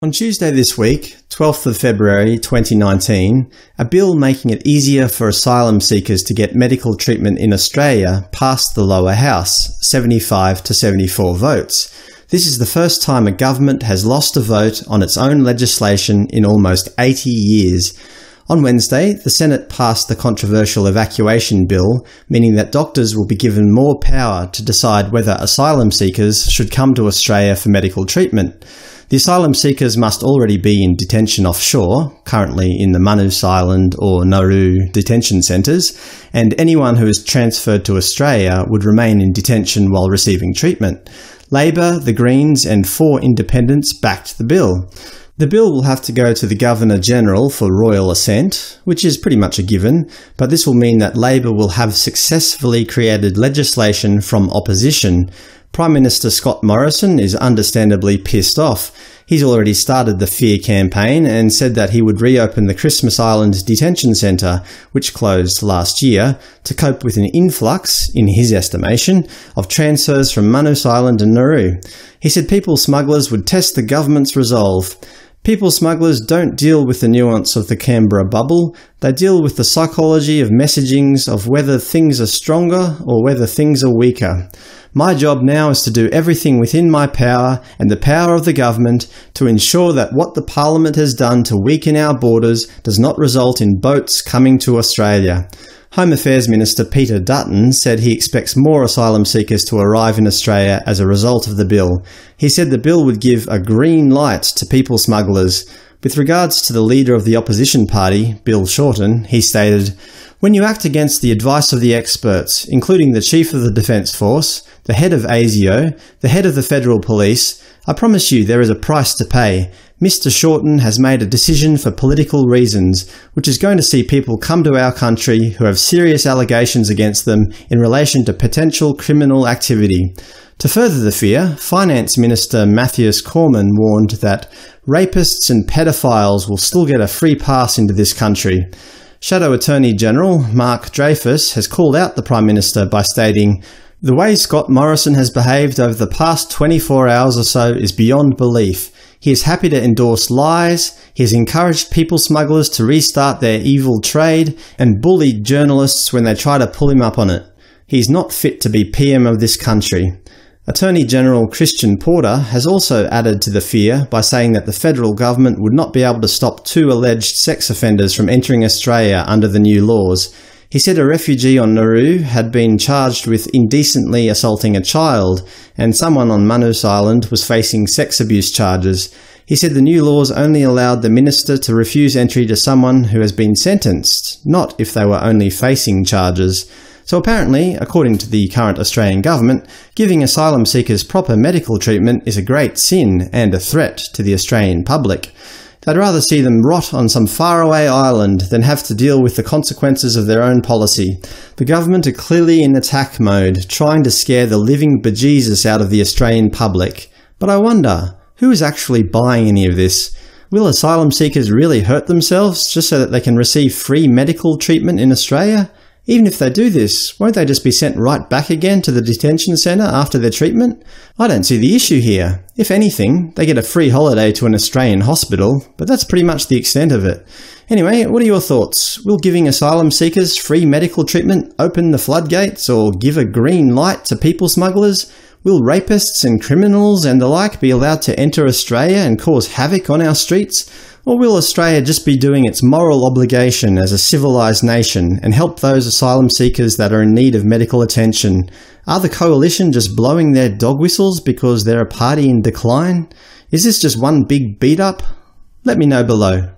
On Tuesday this week, 12th of February 2019, a bill making it easier for asylum seekers to get medical treatment in Australia passed the lower house, 75 to 74 votes. This is the first time a government has lost a vote on its own legislation in almost 80 years. On Wednesday, the Senate passed the controversial evacuation bill, meaning that doctors will be given more power to decide whether asylum seekers should come to Australia for medical treatment. The asylum seekers must already be in detention offshore, currently in the Manus Island or Nauru detention centres, and anyone who is transferred to Australia would remain in detention while receiving treatment. Labor, the Greens and four independents backed the bill. The bill will have to go to the Governor-General for royal assent, which is pretty much a given, but this will mean that Labor will have successfully created legislation from opposition. Prime Minister Scott Morrison is understandably pissed off. He's already started the Fear campaign and said that he would reopen the Christmas Island Detention Centre, which closed last year, to cope with an influx, in his estimation, of transfers from Manus Island and Nauru. He said people smugglers would test the government's resolve. People smugglers don't deal with the nuance of the Canberra bubble, they deal with the psychology of messagings of whether things are stronger or whether things are weaker. My job now is to do everything within my power and the power of the government to ensure that what the Parliament has done to weaken our borders does not result in boats coming to Australia. Home Affairs Minister Peter Dutton said he expects more asylum seekers to arrive in Australia as a result of the bill. He said the bill would give a green light to people smugglers. With regards to the leader of the opposition party, Bill Shorten, he stated, when you act against the advice of the experts, including the Chief of the Defence Force, the head of ASIO, the head of the Federal Police, I promise you there is a price to pay, Mr Shorten has made a decision for political reasons, which is going to see people come to our country who have serious allegations against them in relation to potential criminal activity. To further the fear, Finance Minister Matthias Cormann warned that rapists and pedophiles will still get a free pass into this country. Shadow Attorney General Mark Dreyfus has called out the Prime Minister by stating, the way Scott Morrison has behaved over the past 24 hours or so is beyond belief. He is happy to endorse lies, he has encouraged people smugglers to restart their evil trade, and bullied journalists when they try to pull him up on it. He is not fit to be PM of this country. Attorney General Christian Porter has also added to the fear by saying that the federal government would not be able to stop two alleged sex offenders from entering Australia under the new laws, he said a refugee on Nauru had been charged with indecently assaulting a child, and someone on Manus Island was facing sex abuse charges. He said the new laws only allowed the minister to refuse entry to someone who has been sentenced, not if they were only facing charges. So apparently, according to the current Australian government, giving asylum seekers proper medical treatment is a great sin and a threat to the Australian public i would rather see them rot on some faraway island than have to deal with the consequences of their own policy. The government are clearly in attack mode, trying to scare the living bejesus out of the Australian public. But I wonder, who is actually buying any of this? Will asylum seekers really hurt themselves just so that they can receive free medical treatment in Australia? Even if they do this, won't they just be sent right back again to the detention centre after their treatment? I don't see the issue here. If anything, they get a free holiday to an Australian hospital, but that's pretty much the extent of it. Anyway, what are your thoughts? Will giving asylum seekers free medical treatment open the floodgates or give a green light to people smugglers? Will rapists and criminals and the like be allowed to enter Australia and cause havoc on our streets? Or will Australia just be doing its moral obligation as a civilised nation and help those asylum seekers that are in need of medical attention? Are the Coalition just blowing their dog whistles because they're a party in decline? Is this just one big beat-up? Let me know below.